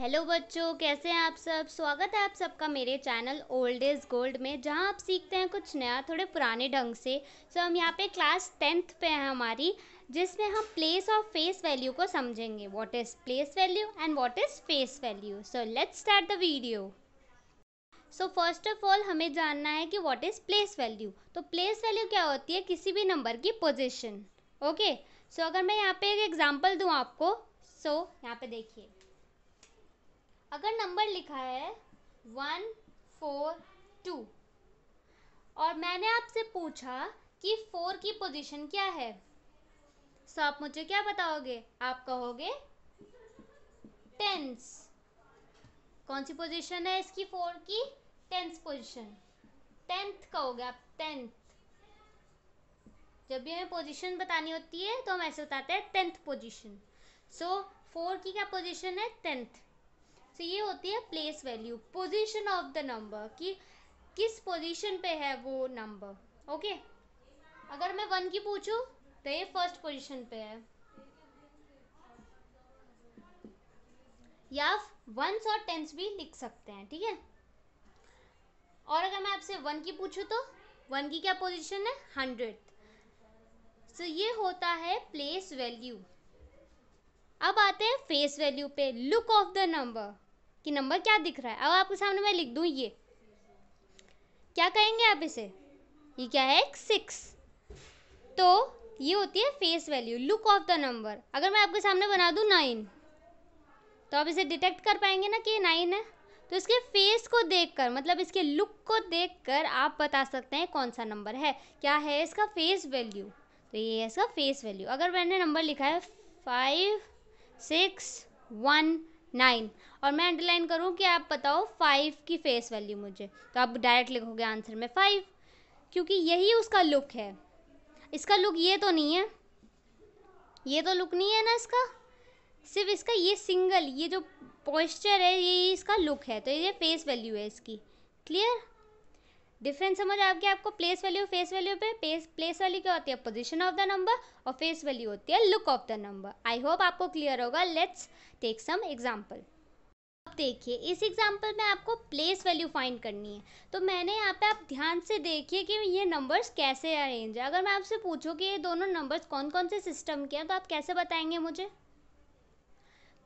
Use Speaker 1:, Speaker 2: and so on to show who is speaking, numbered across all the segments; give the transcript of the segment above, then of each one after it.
Speaker 1: hello बच्चों कैसे हैं आप सब स्वागत है आप सबका मेरे चैनल ओल्ड इज़ गोल्ड में जहां आप सीखते हैं कुछ नया थोड़े पुराने ढंग से सो हम यहाँ पे क्लास टेंथ पे हैं हमारी जिसमें हम प्लेस ऑफ़ फेस वैल्यू को समझेंगे what is place value and what is face value so let's start the video so first of all हमें जानना है कि वॉट इज़ प्लेस वैल्यू तो प्लेस वैल्यू क्या होती है किसी भी नंबर की पोजिशन ओके सो अगर मैं यहाँ पे एक एग्जाम्पल दूँ आपको सो so, यहाँ पे देखिए अगर नंबर लिखा है वन फोर टू और मैंने आपसे पूछा कि फोर की पोजीशन क्या है सो तो आप मुझे क्या बताओगे आप कहोगे टेंस कौन सी पोजीशन है इसकी फोर की टेंस पोजीशन टेंथ कहोगे आप टेंथ जब भी हमें पोजीशन बतानी होती है तो हम ऐसे बताते हैं टेंथ पोजीशन सो फोर की क्या पोजीशन है टेंथ तो ये होती है place value position of the number कि किस पोजीशन पे है वो नंबर ओके अगर मैं वन की पूछूं तो ये फर्स्ट पोजीशन पे है या वंस और टेंस भी लिख सकते हैं ठीक है और अगर मैं आपसे वन की पूछूं तो वन की क्या पोजीशन है हंड्रेड सो so, ये होता है प्लेस वैल्यू अब आते हैं फेस वैल्यू पे लुक ऑफ द नंबर कि नंबर क्या दिख रहा है अब आपके सामने मैं लिख दूँ ये क्या कहेंगे आप इसे ये क्या है एक सिक्स तो ये होती है face value look of the number अगर मैं आपके सामने बना दूँ नाइन तो आप इसे डिटेक्ट कर पाएंगे ना कि ये नाइन है तो इसके फेस को देखकर मतलब इसके लुक को देखकर आप बता सकते हैं कौन सा नंबर है क्या है इसका फेस वैल्यू तो ये है इसका फेस वैल्यू अगर मैंने नंबर लिखा है फाइव सिक्स वन नाइन और मैं अंडरलाइन करूँ कि आप बताओ फाइव की फेस वैल्यू मुझे तो आप डायरेक्ट लिखोगे आंसर में फाइव क्योंकि यही उसका लुक है इसका लुक ये तो नहीं है ये तो लुक नहीं है ना इसका सिर्फ इसका ये सिंगल ये जो पॉस्चर है ये इसका लुक है तो ये फेस वैल्यू है इसकी क्लियर डिफरेंस समझ आ गया आपको प्लेस वैल्यू फेस वैल्यू पे प्लेस वैल्यू क्या होती है पोजीशन ऑफ द नंबर और फेस वैल्यू होती है look of the number I hope आपको क्लियर होगा लेट्स टेक सम एग्जाम्पल अब देखिए इस एग्जाम्पल में आपको प्लेस वैल्यू फाइंड करनी है तो मैंने यहाँ पे आप ध्यान से देखिए कि ये नंबर्स कैसे अरेंज है अगर मैं आपसे पूछूँ कि ये दोनों नंबर्स कौन कौन से सिस्टम के हैं तो आप कैसे बताएंगे मुझे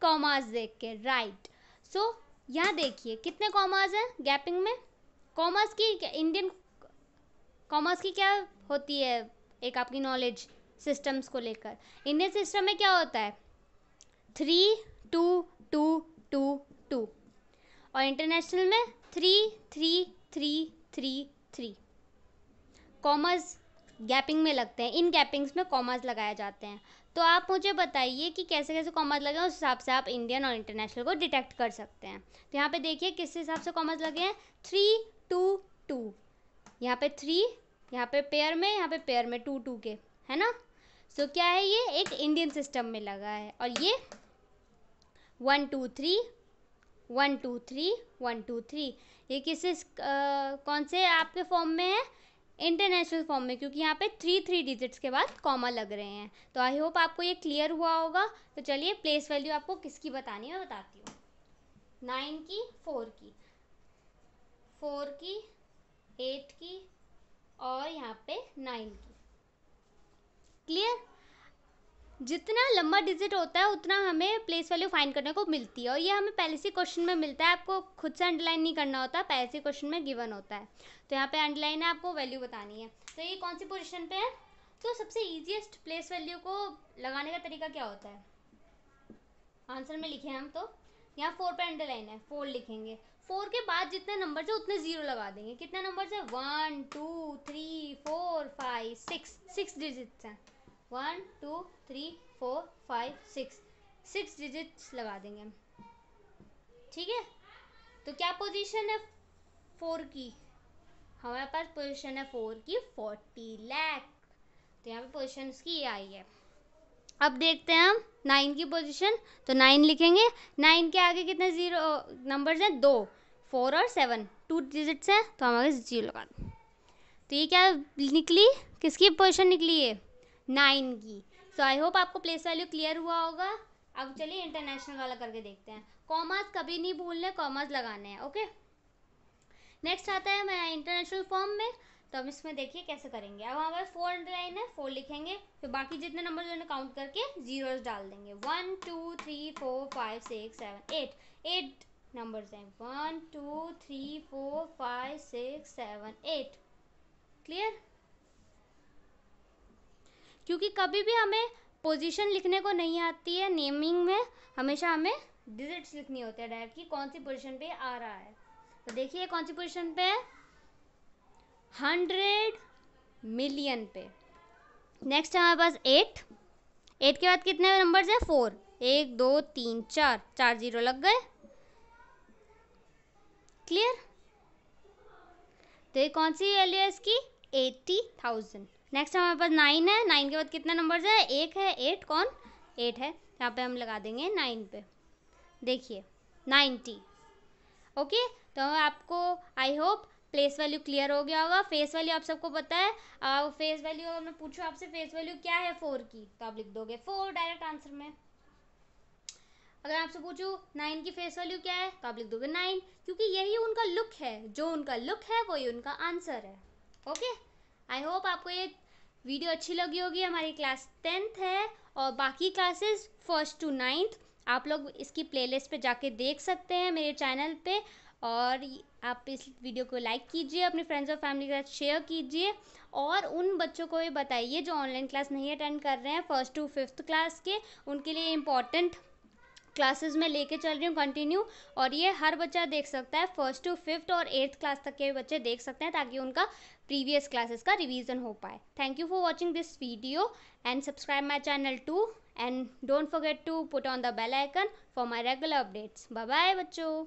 Speaker 1: कॉमास देख के राइट सो यहाँ देखिए कितने कॉमास हैं गैपिंग में कॉमर्स की इंडियन कॉमर्स की क्या होती है एक आपकी नॉलेज सिस्टम्स को लेकर इंडियन सिस्टम में क्या होता है three two two two two और इंटरनेशनल में three three three three three commas gapping में लगते हैं इन गैपिंग्स में कॉमर्स लगाए जाते हैं तो आप मुझे बताइए कि कैसे कैसे कॉमर्स लगे उस हिसाब से आप इंडियन और इंटरनेशनल को डिटेक्ट कर सकते हैं तो यहाँ पे देखिए किस हिसाब से कॉमर्स लगे हैं थ्री टू टू यहाँ पे थ्री यहाँ पे पेयर में यहाँ पे पेयर में टू टू के है ना सो so, क्या है ये एक इंडियन सिस्टम में लगा है और ये one two three one two three one two three ये किस कौन से आपके फॉर्म में है इंटरनेशनल फॉर्म में क्योंकि यहाँ पे थ्री थ्री डिजिट्स के बाद कॉमा लग रहे हैं तो आई होप आपको ये क्लियर हुआ होगा तो चलिए प्लेस वैल्यू आपको किसकी बतानी है बताती हूँ नाइन की फोर की फोर की एट की और यहाँ पे नाइन की क्लियर जितना लंबा डिजिट होता है उतना हमें प्लेस वैल्यू फाइंड करने को मिलती है और ये हमें पहले से क्वेश्चन में मिलता है आपको खुद से अंडरलाइन नहीं करना होता पहले से क्वेश्चन में गिवन होता है तो यहाँ पे अंडरलाइन है आपको वैल्यू बतानी है तो ये कौन सी पोजिशन पे है तो सबसे ईजिएस्ट प्लेस वैल्यू को लगाने का तरीका क्या होता है आंसर में लिखे हम तो यहाँ फोर पे अंडरलाइन है फोर लिखेंगे फोर के बाद जितने नंबर है उतने ज़ीरो लगा देंगे कितने नंबर है one two three four five six six digits हैं one two three four five six six digits लगा देंगे हम ठीक है तो क्या पोजीशन है फोर की हमारे पास पोजीशन है फोर की फोर्टी लैख तो यहाँ पे पोजीशन उसकी ये आई है अब देखते हैं हम नाइन की पोजीशन तो नाइन लिखेंगे नाइन के आगे कितने ज़ीरो नंबर्स हैं दो फोर और सेवन टू डिजिट्स हैं तो हम आगे जीरो लगा दें तो ये क्या निकली किसकी पोजीशन निकली है नाइन की सो आई होप आपको प्लेस वैल्यू क्लियर हुआ होगा अब चलिए इंटरनेशनल वाला करके देखते हैं कॉमर्स कभी नहीं भूलने कॉमर्स लगाने हैं ओके नेक्स्ट आता है मैं इंटरनेशनल फॉर्म में तो हम इसमें देखिए कैसे करेंगे अब हमारे फोर लाइन है फोर लिखेंगे फिर बाकी जितने नंबर जो काउंट करके जीरोस डाल देंगे one two three four five six seven eight eight numbers हैं one two three four five six seven eight clear क्योंकि कभी भी हमें पोजीशन लिखने को नहीं आती है नेमिंग में हमेशा हमें डिजिट्स लिखनी होती है डायरेक्ट कि कौन सी पोजीशन पे आ रहा है तो देखिए कौन सी पोजीशन पे है हंड्रेड मिलियन पे नेक्स्ट हमारे पास एट एट के बाद कितने नंबर्स हैं फोर एक दो तीन चार चार जीरो लग गए क्लियर तो ये कौन सी वैल्यू है इसकी एट्टी थाउजेंड नेक्स्ट हमारे पास नाइन है नाइन के बाद कितने नंबर्स है एक है एट कौन एट है यहाँ पे हम लगा देंगे नाइन पे देखिए नाइन्टी ओके तो आपको I hope place value clear हो गया होगा फेस वैल्यू आप सबको पता है आ, फेस वैल्यू अगर मैं पूछूँ आपसे फेस वैल्यू क्या है फोर की तो आप लिख दोगे फोर डायरेक्ट आंसर में अगर आपसे पूछूँ नाइन की फेस वैल्यू क्या है तो आप लिख दोगे नाइन क्योंकि यही उनका लुक है जो उनका लुक है वही उनका आंसर है ओके आई होप आपको ये वीडियो अच्छी लगी होगी हमारी क्लास टेंथ है और बाकी क्लासेस फर्स्ट टू नाइन्थ आप लोग इसकी प्लेलिस्ट पे जाके देख सकते हैं मेरे चैनल पे और आप इस वीडियो को लाइक कीजिए अपने फ्रेंड्स और फैमिली के साथ शेयर कीजिए और उन बच्चों को ये बताइए जो ऑनलाइन क्लास नहीं अटेंड कर रहे हैं फर्स्ट टू फिफ्थ क्लास के उनके लिए इम्पॉर्टेंट क्लासेस में लेके चल रही हूँ कंटिन्यू और ये हर बच्चा देख सकता है फर्स्ट टू फिफ्थ और एट्थ क्लास तक के बच्चे देख सकते हैं ताकि उनका प्रीवियस क्लासेस का रिवीजन हो पाए thank you for watching this video and subscribe my channel too and don't forget to put on the bell icon for my regular updates bye bye बच्चों